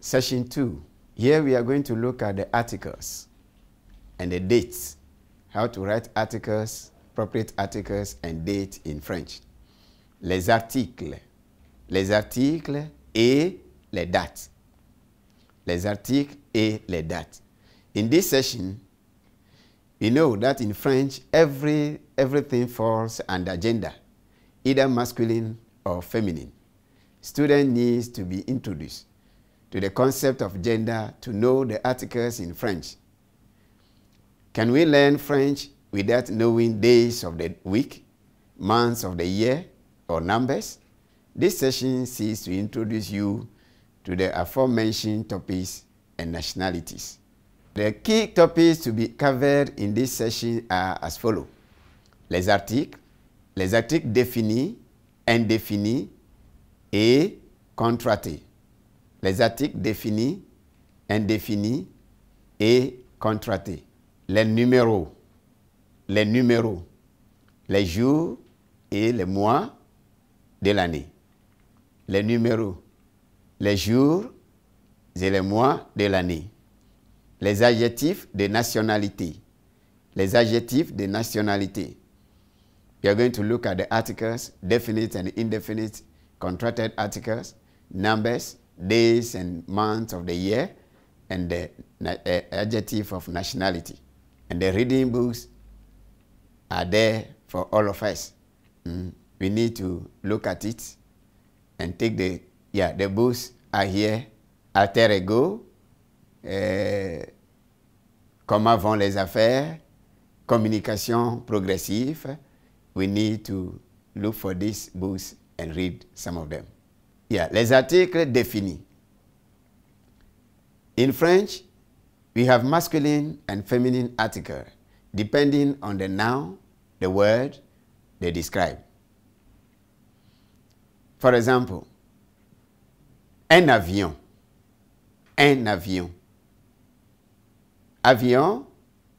Section 2. Here we are going to look at the articles and the dates. How to write articles, appropriate articles and date in French. Les articles les articles et les dates. Les articles et les dates. In this session, you know that in French, every, everything falls under gender, either masculine or feminine. Student needs to be introduced to the concept of gender to know the articles in French. Can we learn French without knowing days of the week, months of the year, or numbers? This session seeks to introduce you to the aforementioned topics and nationalities. The key topics to be covered in this session are as follows. Les articles, les articles définis, indéfinis et contratés. Les articles définis, indéfinis et contratés. Les numéros, les numéros, les jours et les mois de l'année. les numéros, les jours et les mois de l'année, les adjectifs de nationality, les adjectifs de nationality. We are going to look at the articles, definite and indefinite, contracted articles, numbers, days and months of the year, and the eh, adjective of nationality. And the reading books are there for all of us. Mm. We need to look at it and take the, yeah, the books are here. after a go. Eh, comment vont les affaires, communication progressive. We need to look for these books and read some of them. Yeah, les articles définis. In French, we have masculine and feminine article depending on the noun, the word, they describe. For example, un avion. Un avion. Avion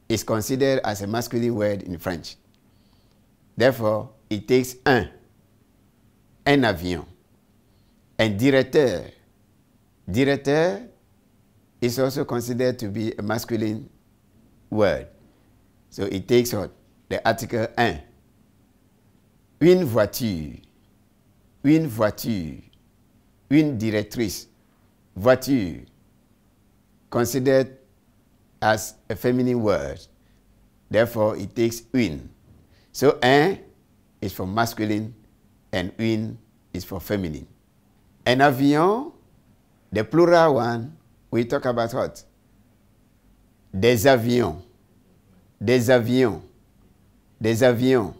is considered as a masculine word in French. Therefore, it takes un. Un avion. Un directeur. Directeur is also considered to be a masculine word. So it takes the article un. Une voiture. une voiture, une directrice, voiture, considered as a feminine word. Therefore, it takes une. So, un is for masculine and une is for feminine. Un avion, the plural one, we talk about what? Des avions. Des avions. Des avions.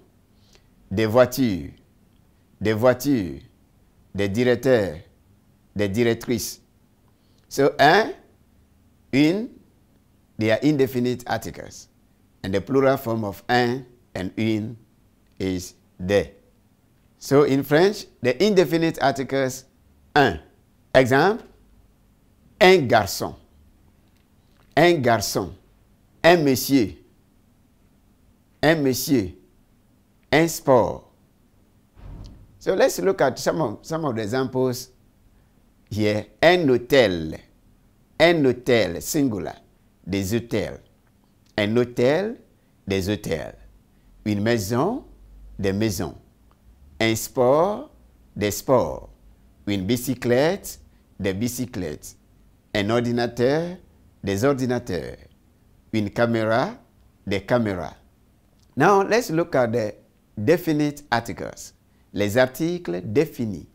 Des voitures des voitures, des directeurs, des directrices. So, un, une, they are indefinite articles. And the plural form of un and une is des. So in French, the indefinite articles un. Exemple, un garçon, un garçon, un monsieur, un monsieur, un sport, So let's look at some of, some of the examples here. un hôtel, un hôtel, singular, des hôtels. Un hôtel, des hôtels. Une maison, des maisons. Un sport, des sports. Une bicyclette, des bicyclettes. Un ordinateur, des ordinateurs. Une caméra, des caméras. Now let's look at the definite articles. Les articles définis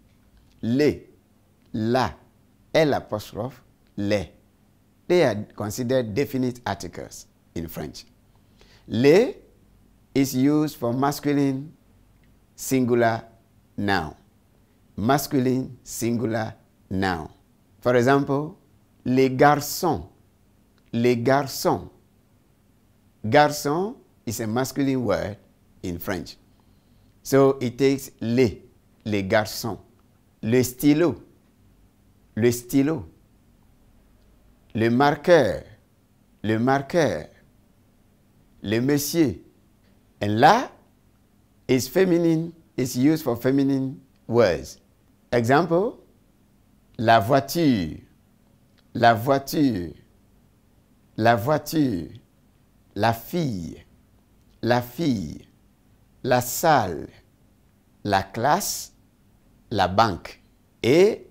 les, la, et apostrophe, les. They are considered definite articles in French. Les is used for masculine singular noun. Masculine singular noun. For example, les garçons. Les garçons. Garçon is a masculine word in French. So it takes les, les garçons, le stylo, le stylo, le marqueur, le marqueur, le monsieur. And là, is feminine, is used for feminine words. Example, la voiture, la voiture, la voiture, la fille, la fille. la salle, la classe, la banque et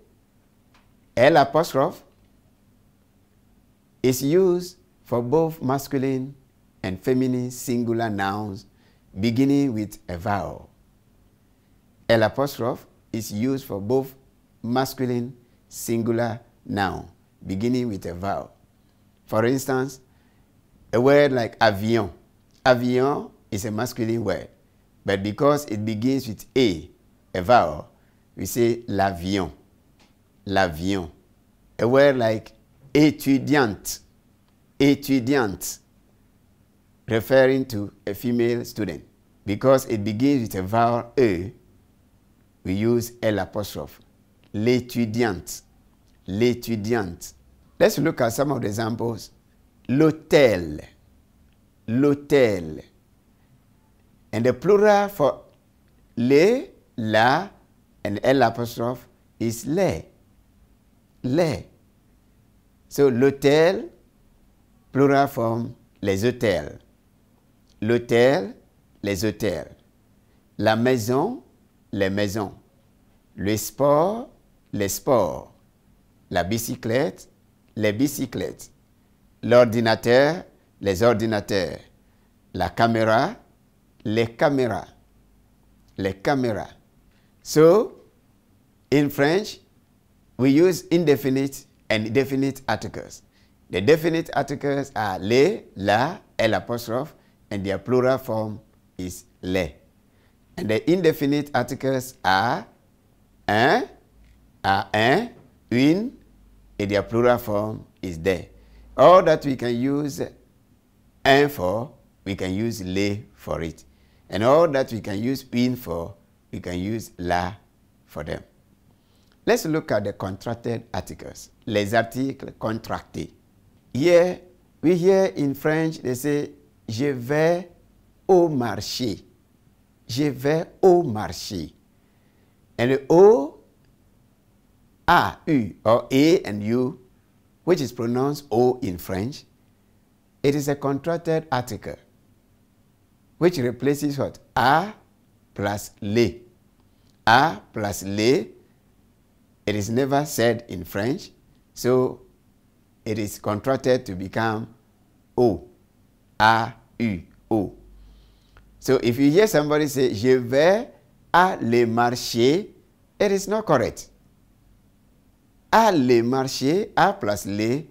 L apostrophe is used for both masculine and feminine singular nouns beginning with a vowel. L apostrophe is used for both masculine singular noun beginning with a vowel. For instance, a word like avion. Avion is a masculine word. But because it begins with A, a vowel, we say l'avion, l'avion. A word like étudiante, étudiante, referring to a female student. Because it begins with a vowel E, we use L apostrophe, l'étudiante, l'étudiante. Let's look at some of the examples. L'hôtel, l'hôtel. And the plural for le, la, and L est « is les. Les. So l'hôtel, plural form, les hôtels. L'hôtel, les hôtels. La maison, les maisons. Le sport, les sports. La bicyclette, les bicyclettes. L'ordinateur, les ordinateurs. La caméra, les caméras. Les caméras. So, in French, we use indefinite and definite articles. The definite articles are le, la, l apostrophe, and their plural form is les. And the indefinite articles are un, à un, une, and their plural form is there. All that we can use un for, we can use le for it. And all that we can use in for, we can use la for them. Let's look at the contracted articles. Les articles contractés. Here, we hear in French, they say, je vais au marché. Je vais au marché. And the O, A, U, or A and U, which is pronounced O in French, it is a contracted article which replaces what? A plus le. A plus le. It is never said in French, so it is contracted to become O. A, U, O. So if you hear somebody say, Je vais à le marché, it is not correct. À le marché A plus le,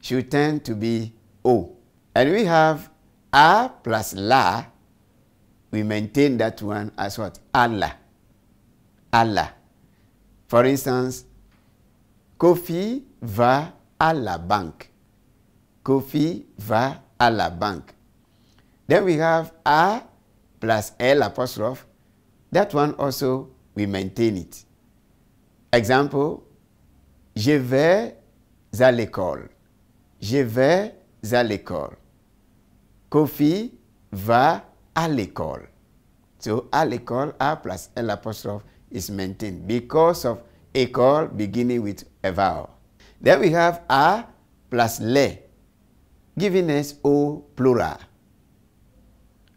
should tend to be O. And we have A plus la, we maintain that one as what? Allah. Allah. For instance, Kofi va à la banque. Kofi va à la banque. Then we have A plus L apostrophe. That one also, we maintain it. Example, je vais à l'école. Je vais à l'école. Kofi va à l'école. So à l'école, à plus L apostrophe is maintained because of école beginning with a vowel. Then we have à plus les, giving us au plural.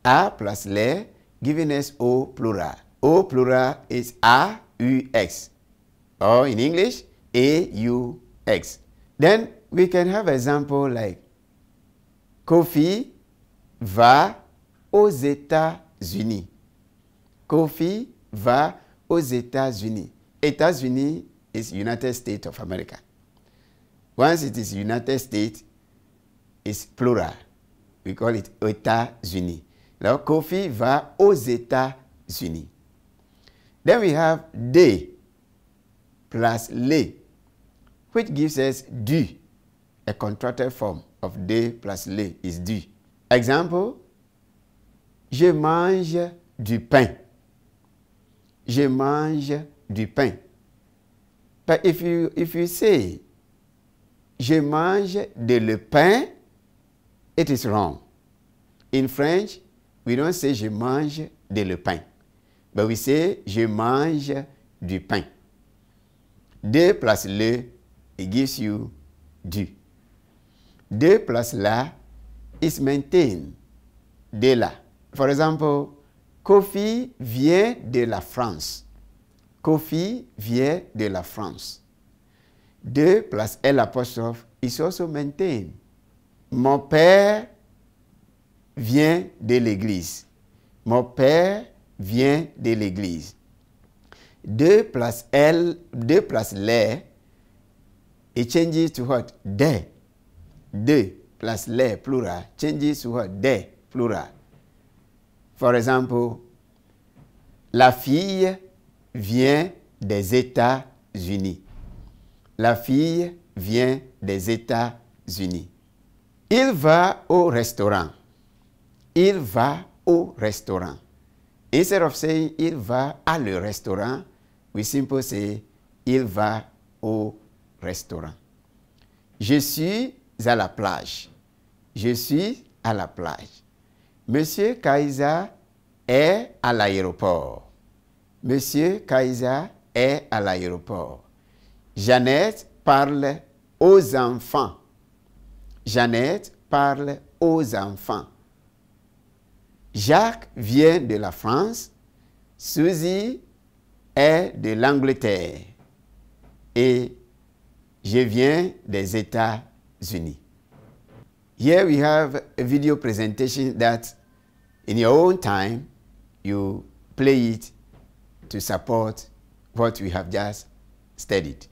À plus les, giving us au plural. Au plural is à, u, x. Or in English, a, u, x. Then we can have example like Kofi va aux États-Unis. Kofi va aux États-Unis. États-Unis is United States of America. Once it is United States, it's plural. We call it États-Unis. Now Kofi va aux États-Unis. Then we have de plus les, which gives us du, a contracted form of de plus les is du. Example, je mange du pain. Je mange du pain. But if you, if you say, je mange de le pain, it is wrong. In French, we don't say je mange de le pain, but we say je mange du pain. De place le, it gives you du. De place la, is maintain De la. For example, Kofi vient de la France. Kofi vient de la France. De plus L apostrophe is also maintained. Mon père vient de l'église. Mon père vient de l'église. De plus L, de plus les it changes to what? De. De plus plural, changes to what? De, plural. For example, la fille vient des États-Unis. La fille vient des États-Unis. Il va au restaurant. Il va au restaurant. Instead of saying il va à le restaurant, we simply say il va au restaurant. Je suis à la plage. Je suis à la plage. Monsieur Kaiser est à l'aéroport. Monsieur Kaiser est à l'aéroport. Jeannette parle aux enfants. Jeannette parle aux enfants. Jacques vient de la France. Susie est de l'Angleterre. Et je viens des États-Unis. Here we have a video presentation that in your own time, you play it to support what we have just studied.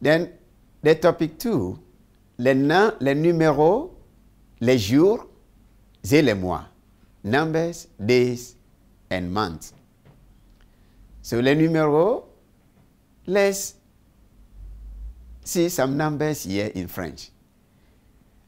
Then the topic two, les noms, les numéros, les jours et les mois. Numbers, days, and months. So les numéros, let's see some numbers here in French.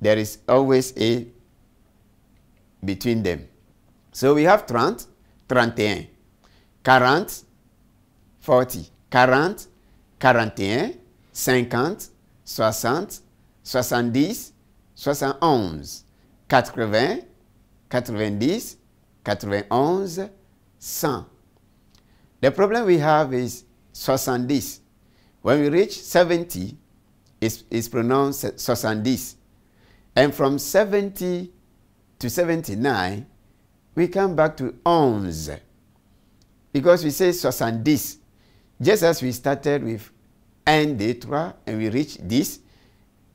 there is always a between them. So we have 30, 31, 40, 40, 40, 41, 50, 60, 70, 71, 80, 90, 91, 100. The problem we have is 70. When we reach 70, it's, it's pronounced 70. And from 70 to 79, we come back to ons. Because we say soixante-dix. Just as we started with un, deux, and we reach this,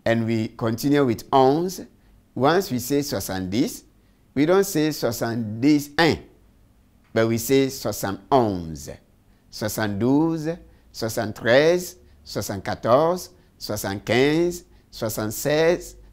and we continue with ons. Once we say soixante-dix, we don't say soixante-dix un, but we say soixante-onze, soixante-douze, soixante-treize, soixante-quatorze, soixante-quinze, soixante-seize,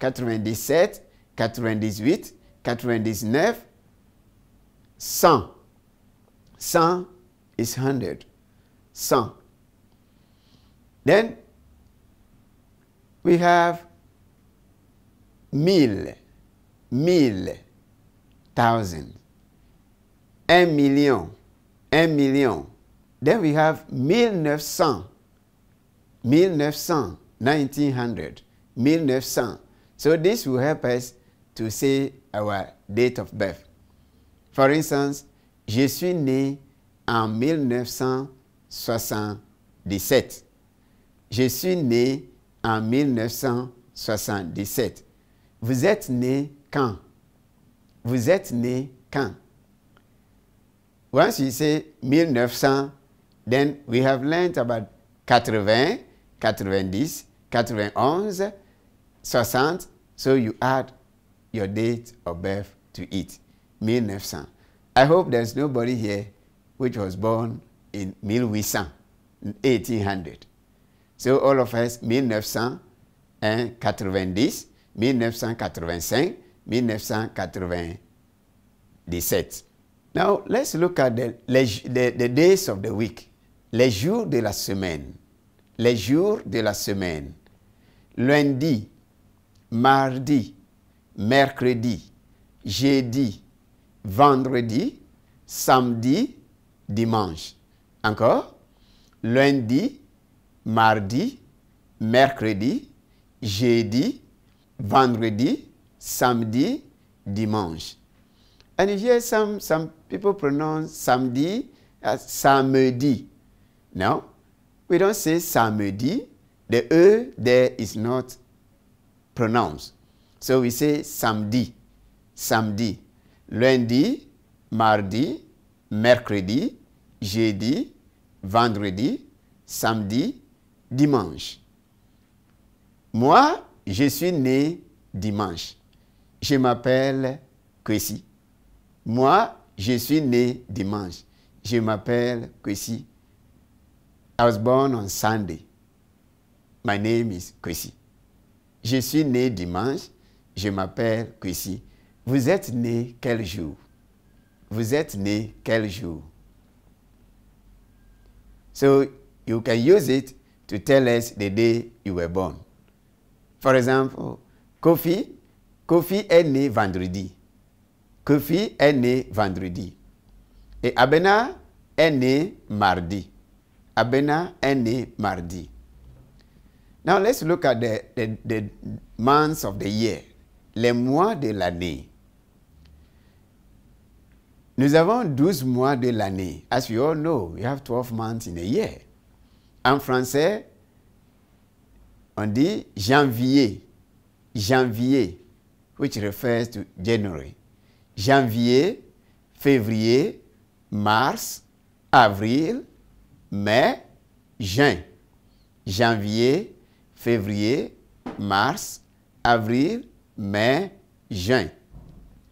97, 98, 99, 100. 100 is 100. 100. Then we have mille, mille, thousand, un million, million. Then we have mille neuf cent, mille neuf cent, nineteen hundred, mille neuf cent. So this will help us to say our date of birth. For instance, je suis né en 1977. Je suis né en 1977. Vous êtes né quand? Vous êtes né quand? Once you say 1900, then we have learned about 80, 90, 91, 60, so you add your date of birth to it. cent. I hope there's nobody here which was born in Milwisan, 1800. So all of us, 1990, 1985, 1997. Now let's look at the, the, the days of the week. Les jours de la semaine. Les jours de la semaine. Lundi, mardi, mercredi, jeudi, vendredi, samedi, dimanche. Encore. Lundi, mardi, mercredi, jeudi, vendredi, samedi, dimanche. And here some, some people pronounce samedi as samedi. No, we don't say samedi. The E there is not pronounce. So we say samedi, samedi, lundi, mardi, mercredi, jeudi, vendredi, samedi, dimanche. Moi, je suis né dimanche. Je m'appelle Kwesi. Moi, je suis né dimanche. Je m'appelle Kwesi. I was born on Sunday. My name is Kwesi. Je suis né dimanche, je m'appelle Kwesi. Vous êtes né quel jour Vous êtes né quel jour So you can use it to tell us the day you were born. For example, Kofi, Kofi est né vendredi. Kofi est né vendredi. Et Abena est né mardi. Abena est né mardi. Now let's look at the, the, months of the year, les mois de l'année. Nous avons 12 mois de l'année. As we all know, we have 12 months in a year. En français, on dit janvier, janvier, which refers to January. Janvier, février, mars, avril, mai, juin. Janvier, février, mars, avril, mai, juin,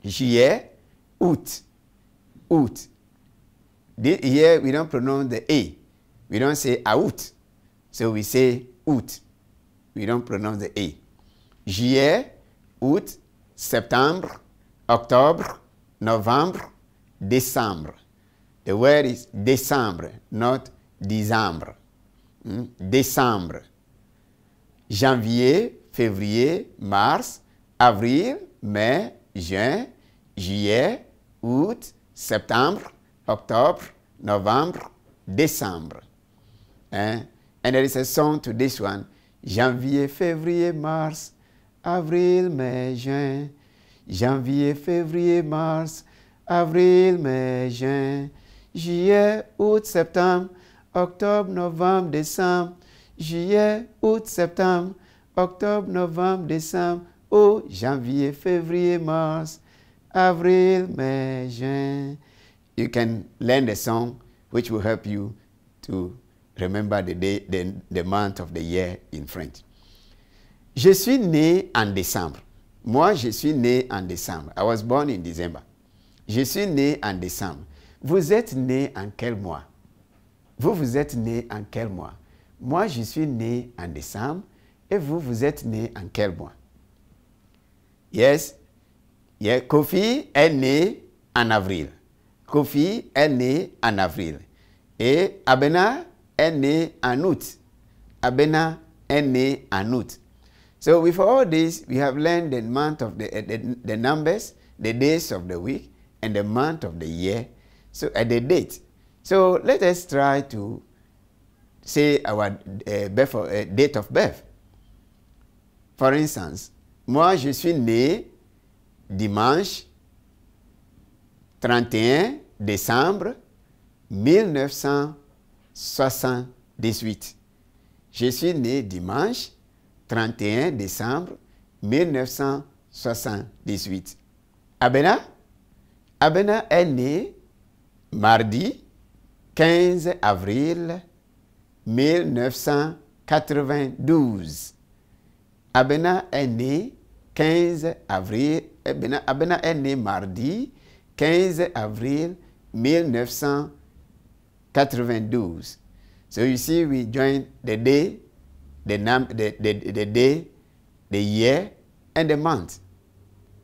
juillet, août, août. Here we don't pronounce the A. We don't say août. So we say août. We don't pronounce the A. Juillet, août, septembre, octobre, novembre, décembre. The word is décembre, not décembre. Hmm? Décembre janvier, février, mars, avril, mai, juin, juillet, août, septembre, octobre, novembre, décembre. Hein? And there is a song to this one. Janvier, février, mars, avril, mai, juin. Janvier, février, mars, avril, mai, juin. Juillet, août, septembre, octobre, novembre, décembre juillet, août, septembre, octobre, novembre, décembre, ou janvier, février, mars, avril, mai, juin. You can learn the song which will help you to remember the the month of the year in French. Je suis né en décembre. Moi, je suis né en décembre. I was born in December. Je suis né en décembre. Vous êtes né en quel mois? Vous, vous êtes né en quel mois? Moi, je suis né en décembre et vous, vous êtes né en quel mois? Yes. Yeah. Kofi est né en avril. Kofi est né en avril. Et Abena est né en août. Abena est né en août. So with all this, we have learned the month of the, uh, the, the numbers, the days of the week, and the month of the year. So at uh, the date. So let us try to C'est our eh, eh, date of birth. For instance, moi je suis né dimanche 31 décembre 1978. Je suis né dimanche 31 décembre 1978. Abena, Abena est né mardi 15 avril 1992. Abena est né 15 avril, Abena, eh, Abena est né mardi 15 avril 1992. So you see, we join the day, the, num, the, the, the day, the year, and the month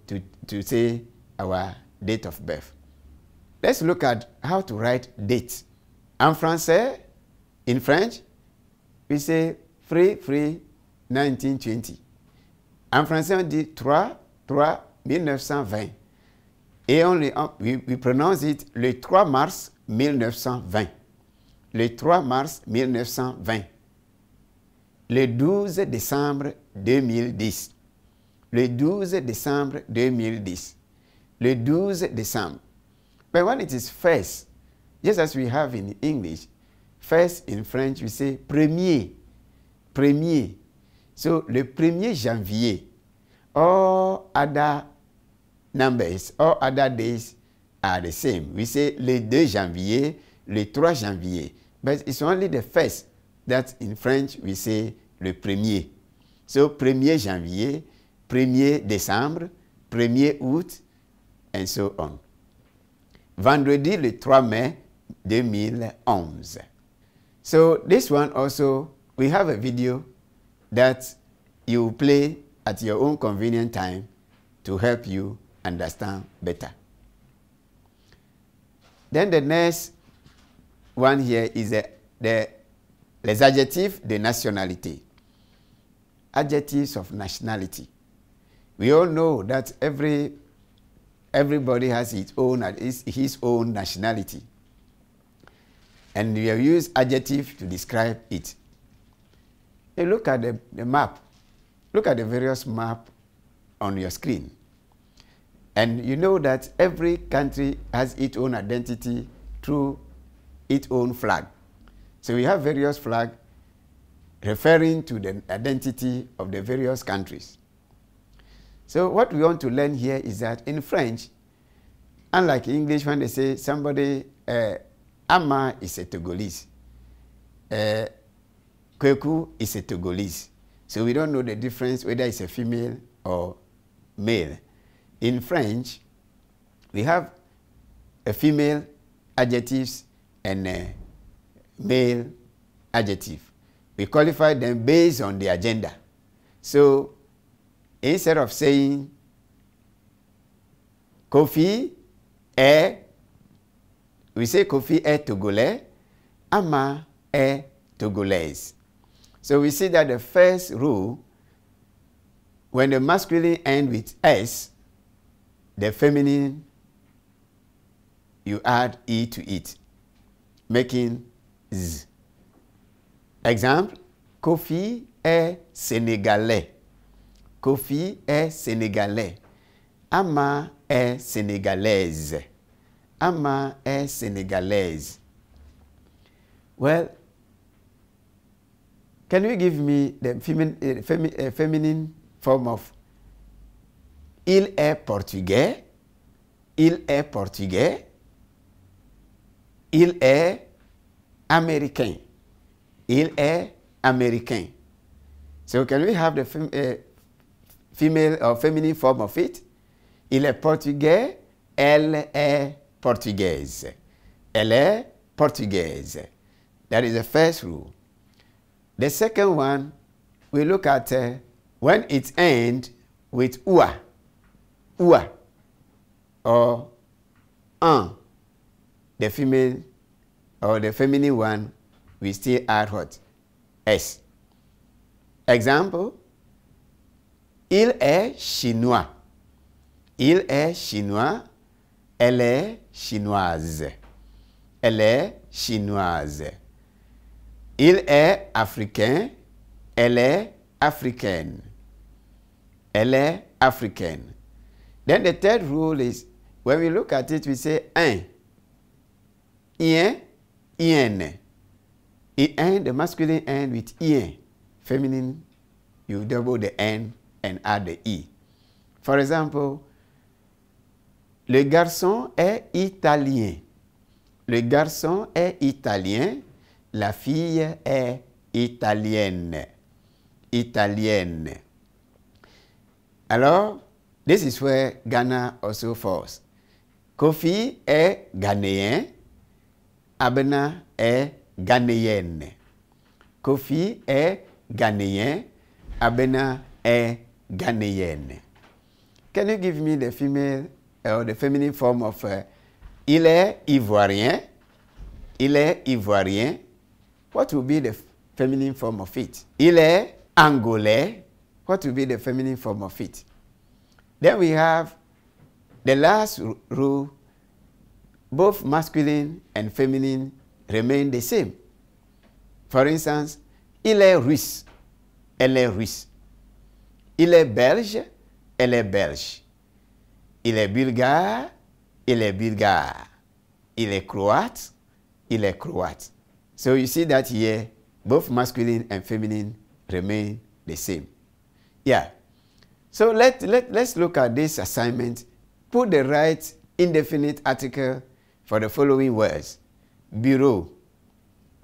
to, to say our date of birth. Let's look at how to write dates En français, In French, we say free, free, 1920. En français, on dit 3, 3, 1920. Et on, on we, we pronounce it le 3 mars 1920. Le 3 mars 1920. Le 12 décembre 2010. Le 12 décembre 2010. Le 12 décembre. But when it is first, just as we have in English, First in French, we say premier. Premier. So le 1er Janvier, all other numbers, all other days are the same. We say le 2 janvier, le 3 janvier. But it's only the first that in French we say le premier. So 1er janvier, 1er décembre, 1er août, and so on. Vendredi le 3 mai 2011. So this one also, we have a video that you play at your own convenient time to help you understand better. Then the next one here is the, the les adjectifs de nationalité. Adjectives of nationality. We all know that every everybody has his own his, his own nationality and we use adjective to describe it. You look at the, the map. Look at the various map on your screen. And you know that every country has its own identity through its own flag. So we have various flag referring to the identity of the various countries. So what we want to learn here is that in French, unlike English when they say somebody uh, Ama is a Togolese. Uh, Kweku is a Togolese. So we don't know the difference whether it's a female or male. In French, we have a female adjectives and a male adjective. We qualify them based on their gender. So instead of saying Kofi, eh, we say Kofi est Togolais, Ama est Togolaise. So we see that the first rule, when the masculine end with S, the feminine, you add E to it, making Z. Example, Kofi est Sénégalais. Kofi est Sénégalais. Ama est Sénégalaise. ama ẹ Senegalese. Well, can you give me the femin, uh, femi, uh, feminine form of il est portugais, il est portugais, il est américain, il est américain. So can we have the fem uh, female or feminine form of it? Il est portugais, elle est Portuguese, Elle est portuguese. That is the first rule. The second one, we look at uh, when it ends with ua, ua, or an, uh. the female or the feminine one, we still add what? S. Example, il est chinois. Il est chinois Elle est chinoise. Elle est chinoise. Il est africain. Elle est africaine. Elle est africaine. Then the third rule is when we look at it, we say un. Ien, ien. In the masculine end with ien. Feminine, you double the n and add the e. For example, le garçon est italien. Le garçon est italien. La fille est italienne. Italienne. Alors, this is where Ghana also falls. Kofi est ghanéen. Abena est ghanéenne. Kofi est ghanéen. Abena est ghanéenne. Can you give me the female uh, or the feminine form of uh, eh, il est ivoirien, il est ivoirien, what will be the feminine form of it? Il est angolais, what will be the feminine form of it? Then we have the last rule, both masculine and feminine remain the same. For instance, il est russe, elle est russe. Il est belge, elle est belge il est bulgare, il est bulgare. Il est croate, il est croate. So you see that here, both masculine and feminine remain the same. Yeah. So let, let, let's look at this assignment. Put the right indefinite article for the following words. Bureau.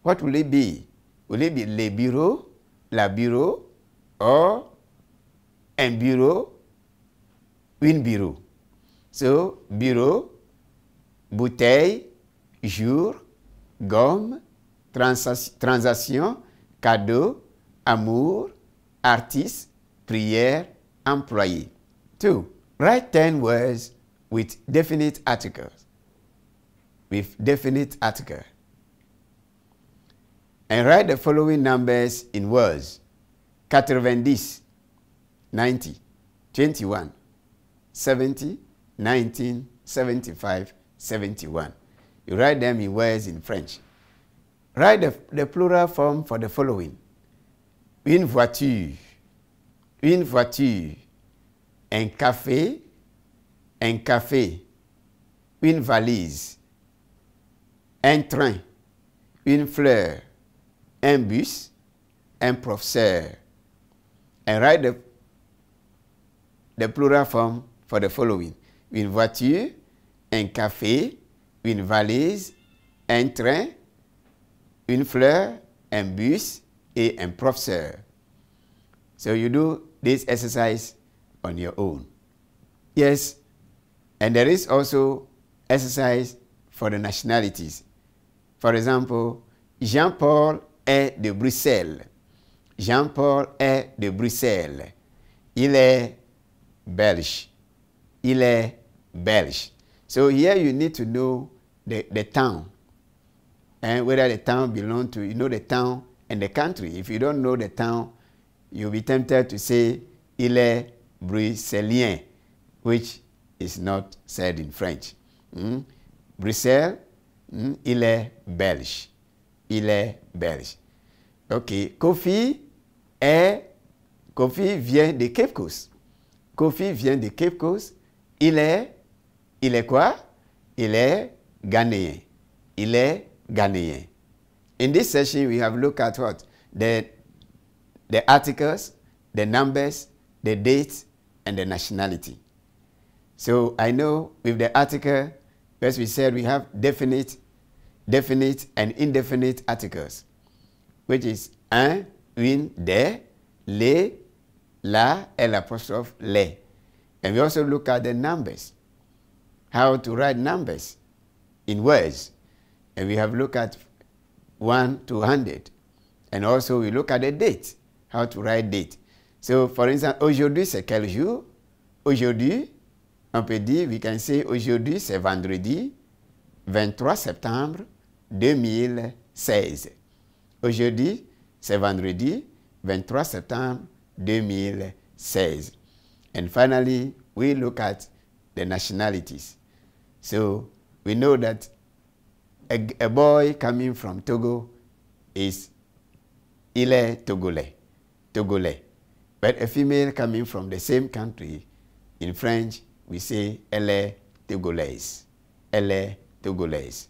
What will it be? Will it be le bureau, la bureau, or un bureau, une bureau? so bureau, bouteille, jour, gomme, transa, transaction, cadeau, amour, artiste, prière, employé. 2. Write 10 words with definite articles. With definite article. And write the following numbers in words. 90, 90, 21, 70, 1975 71. You write them in words in French. Write the, the plural form for the following une voiture, une voiture, un café, un café, une valise, un train, une fleur, un bus, un professeur. And write the, the plural form for the following une voiture, un café, une valise, un train, une fleur, un bus et un professeur. So you do this exercise on your own. Yes, and there is also exercise for the nationalities. For example, Jean-Paul est de Bruxelles. Jean-Paul est de Bruxelles. Il est belge. Il est Belge. So here you need to know the, the town and eh, whether the town belongs to, you know the town and the country. If you don't know the town, you'll be tempted to say il est bruxellois, which is not said in French. Hmm? Bruxelles, hmm? il est belge. Il est belge. OK. Kofi est, Kofi vient de Cape Coast. Kofi vient de Cape Coast. Il est Il est quoi? Il est gagné. Il est gagné. In this session, we have looked at what? The, the articles, the numbers, the dates, and the nationality. So I know with the article, as we said, we have definite, definite, and indefinite articles, which is un, une, des, les, la, the apostrophe, les. And we also look at the numbers how to write numbers in words. And we have looked at 1 to 100. And also we look at the date, how to write date. So for instance, aujourd'hui c'est quel jour? Aujourd'hui, on peut dire, we can say aujourd'hui c'est vendredi 23 septembre 2016. Aujourd'hui, c'est vendredi 23 septembre 2016. And finally, we look at the nationalities. So we know that a, a boy coming from Togo is Ile Togole, Togole. But a female coming from the same country, in French, we say Elle Togolaise, Elle Togolaise.